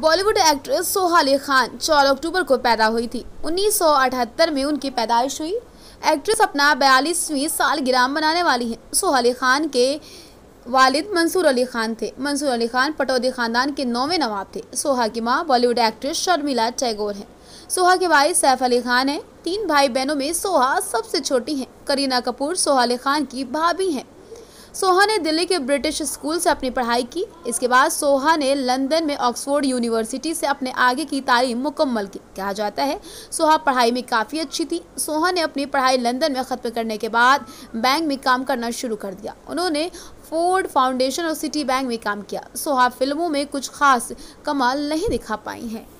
Bollywood actress Sohali Khan 4 October को पैदा हुई थी 1978 में उनकी पैदाइश हुई एक्ट्रेस अपना बयालीसवीं साल ग्राम बनाने वाली हैं सोहाली खान के वालिद मंसूर अली खान थे मंसूर अली खान पटौदी खानदान के नौवें नवाब थे सोहा की माँ बॉलीवुड एक्ट्रेस शर्मिला टैगोर हैं सोहा के भाई सैफ अली खान हैं तीन भाई बहनों में सोहा सबसे छोटी हैं करीना कपूर सोहाली खान की भाभी हैं सोहा ने दिल्ली के ब्रिटिश स्कूल से अपनी पढ़ाई की इसके बाद सोहा ने लंदन में ऑक्सफोर्ड यूनिवर्सिटी से अपने आगे की तालीम मुकम्मल की कहा जाता है सोहा पढ़ाई में काफ़ी अच्छी थी सोहा ने अपनी पढ़ाई लंदन में ख़त्म करने के बाद बैंक में काम करना शुरू कर दिया उन्होंने फोर्ड फाउंडेशन और सिटी बैंक में काम किया सोहा फिल्मों में कुछ खास कमाल नहीं दिखा पाई हैं